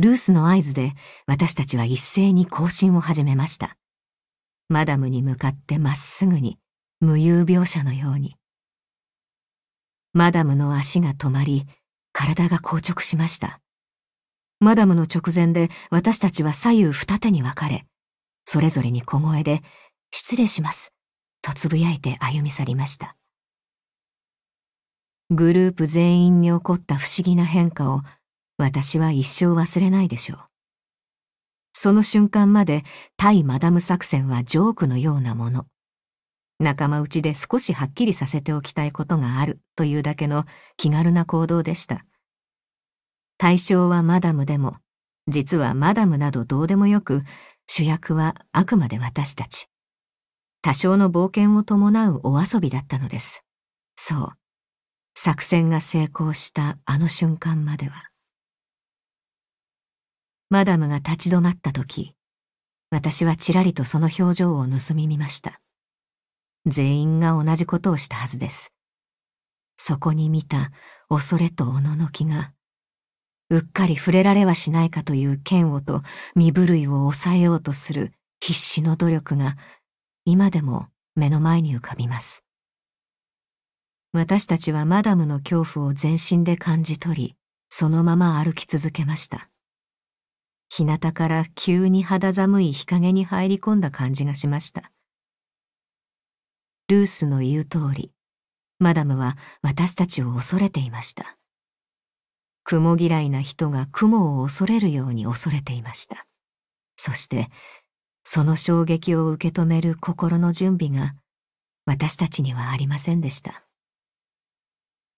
ルースの合図で私たちは一斉に行進を始めました。マダムに向かってまっすぐに、無遊描写のように。マダムの足が止まり、体が硬直しました。マダムの直前で私たちは左右二手に分かれ、それぞれに小声で、失礼します、とつぶやいて歩み去りました。グループ全員に起こった不思議な変化を私は一生忘れないでしょう。その瞬間まで対マダム作戦はジョークのようなもの。仲間内で少しはっきりさせておきたいことがあるというだけの気軽な行動でした。対象はマダムでも、実はマダムなどどうでもよく、主役はあくまで私たち。多少の冒険を伴うお遊びだったのです。そう。作戦が成功したあの瞬間までは。マダムが立ち止まった時、私はちらりとその表情を盗み見ました。全員が同じことをしたはずです。そこに見た恐れとおののきが、うっかり触れられはしないかという嫌悪と身震いを抑えようとする必死の努力が今でも目の前に浮かびます。私たちはマダムの恐怖を全身で感じ取り、そのまま歩き続けました。日向から急に肌寒い日陰に入り込んだ感じがしました。ルースの言う通り、マダムは私たちを恐れていました。雲嫌いな人が雲を恐れるように恐れていました。そして、その衝撃を受け止める心の準備が私たちにはありませんでした。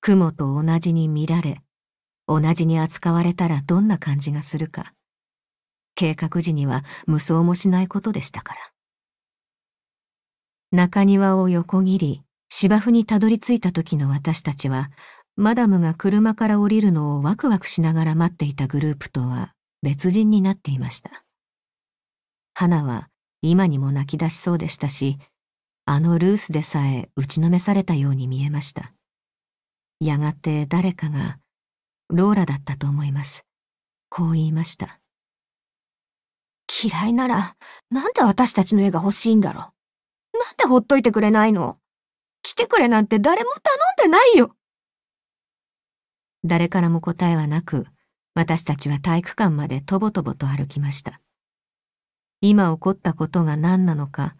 雲と同じに見られ、同じに扱われたらどんな感じがするか。計画時には無双もしないことでしたから。中庭を横切り、芝生にたどり着いた時の私たちは、マダムが車から降りるのをワクワクしながら待っていたグループとは別人になっていました。花は今にも泣き出しそうでしたし、あのルースでさえ打ちのめされたように見えました。やがて誰かが、ローラだったと思います。こう言いました。嫌いなら、なんで私たちの絵が欲しいんだろう。なんでほっといてくれないの来てくれなんて誰も頼んでないよ誰からも答えはなく、私たちは体育館までとぼとぼと歩きました。今起こったことが何なのか、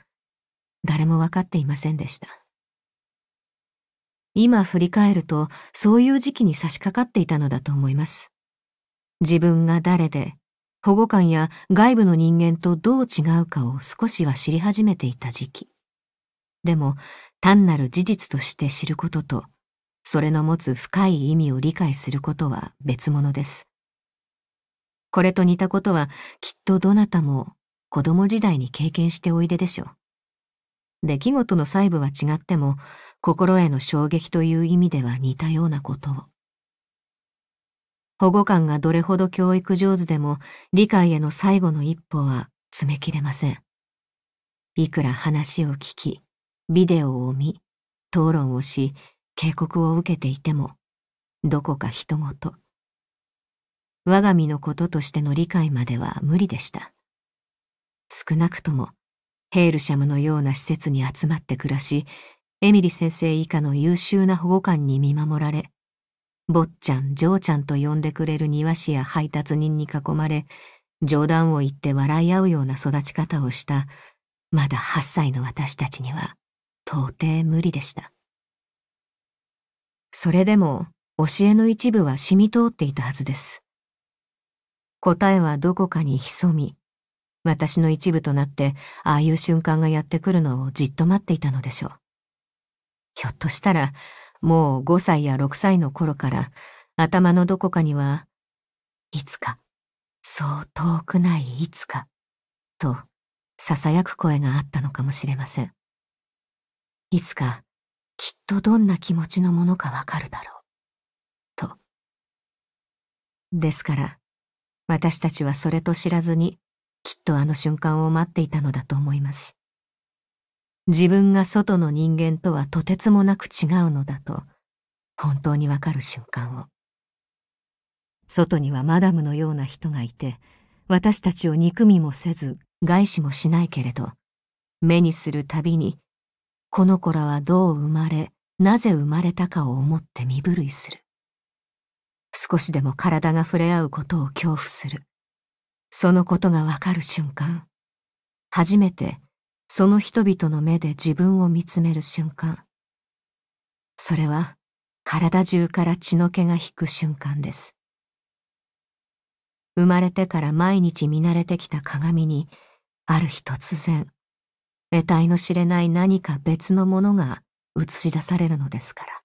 誰も分かっていませんでした。今振り返ると、そういう時期に差し掛かっていたのだと思います。自分が誰で、保護官や外部の人間とどう違うかを少しは知り始めていた時期。でも、単なる事実として知ることと、それの持つ深い意味を理解することは別物です。これと似たことはきっとどなたも子供時代に経験しておいででしょう。出来事の細部は違っても、心への衝撃という意味では似たようなことを。保護官がどれほど教育上手でも理解への最後の一歩は詰め切れません。いくら話を聞き、ビデオを見、討論をし、警告を受けていても、どこか人ごと。我が身のこととしての理解までは無理でした。少なくとも、ヘールシャムのような施設に集まって暮らし、エミリ先生以下の優秀な保護官に見守られ、坊ちゃん、嬢ちゃんと呼んでくれる庭師や配達人に囲まれ、冗談を言って笑い合うような育ち方をした、まだ8歳の私たちには、到底無理でした。それでも、教えの一部は染み通っていたはずです。答えはどこかに潜み、私の一部となって、ああいう瞬間がやってくるのをじっと待っていたのでしょう。ひょっとしたら、もう5歳や6歳の頃から頭のどこかには、いつか、そう遠くないいつか、と囁く声があったのかもしれません。いつか、きっとどんな気持ちのものかわかるだろう。と。ですから、私たちはそれと知らずに、きっとあの瞬間を待っていたのだと思います。自分が外の人間とはとてつもなく違うのだと、本当にわかる瞬間を。外にはマダムのような人がいて、私たちを憎みもせず、害死もしないけれど、目にするたびに、この子らはどう生まれ、なぜ生まれたかを思って身震いする。少しでも体が触れ合うことを恐怖する。そのことがわかる瞬間、初めてその人々の目で自分を見つめる瞬間。それは体中から血の気が引く瞬間です。生まれてから毎日見慣れてきた鏡に、ある日突然、得体の知れない何か別のものが映し出されるのですから。